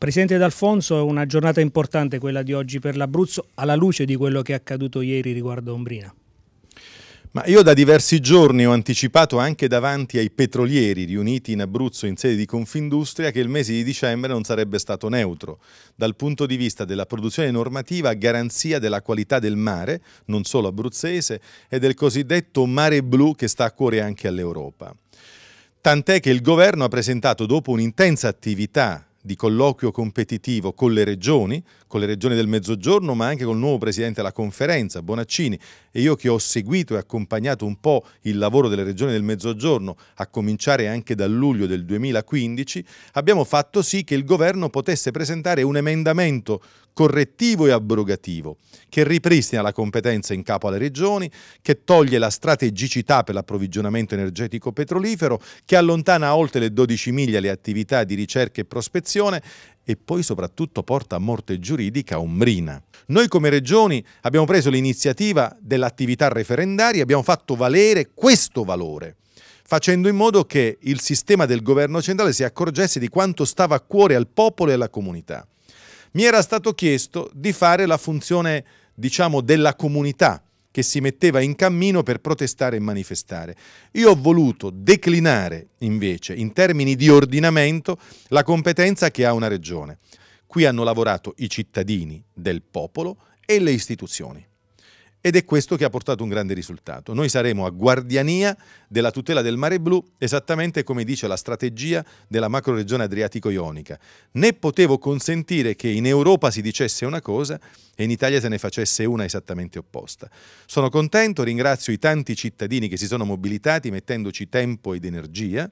Presidente D'Alfonso, è una giornata importante quella di oggi per l'Abruzzo, alla luce di quello che è accaduto ieri riguardo Ombrina. Ma io da diversi giorni ho anticipato anche davanti ai petrolieri riuniti in Abruzzo in sede di Confindustria che il mese di dicembre non sarebbe stato neutro dal punto di vista della produzione normativa a garanzia della qualità del mare, non solo abruzzese, e del cosiddetto mare blu che sta a cuore anche all'Europa. Tant'è che il governo ha presentato dopo un'intensa attività di colloquio competitivo con le regioni, con le regioni del Mezzogiorno, ma anche col nuovo presidente della conferenza, Bonaccini. E io che ho seguito e accompagnato un po' il lavoro delle regioni del Mezzogiorno, a cominciare anche dal luglio del 2015, abbiamo fatto sì che il governo potesse presentare un emendamento correttivo e abrogativo, che ripristina la competenza in capo alle regioni, che toglie la strategicità per l'approvvigionamento energetico petrolifero, che allontana oltre le 12 miglia le attività di ricerca e prospezione, direzione e poi soprattutto porta a morte giuridica Ombrina. Noi come regioni abbiamo preso l'iniziativa dell'attività referendaria, abbiamo fatto valere questo valore facendo in modo che il sistema del governo centrale si accorgesse di quanto stava a cuore al popolo e alla comunità. Mi era stato chiesto di fare la funzione, diciamo, della comunità, che si metteva in cammino per protestare e manifestare. Io ho voluto declinare invece in termini di ordinamento la competenza che ha una regione. Qui hanno lavorato i cittadini del popolo e le istituzioni. Ed è questo che ha portato un grande risultato. Noi saremo a guardiania della tutela del mare blu, esattamente come dice la strategia della macroregione adriatico-ionica. Né potevo consentire che in Europa si dicesse una cosa e in Italia se ne facesse una esattamente opposta. Sono contento, ringrazio i tanti cittadini che si sono mobilitati mettendoci tempo ed energia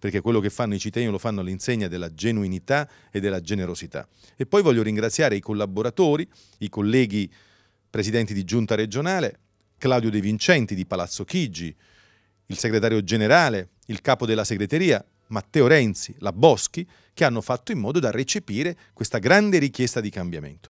perché quello che fanno i cittadini lo fanno all'insegna della genuinità e della generosità. E poi voglio ringraziare i collaboratori, i colleghi presidenti di giunta regionale, Claudio De Vincenti di Palazzo Chigi, il segretario generale, il capo della segreteria, Matteo Renzi, la Boschi, che hanno fatto in modo da recepire questa grande richiesta di cambiamento.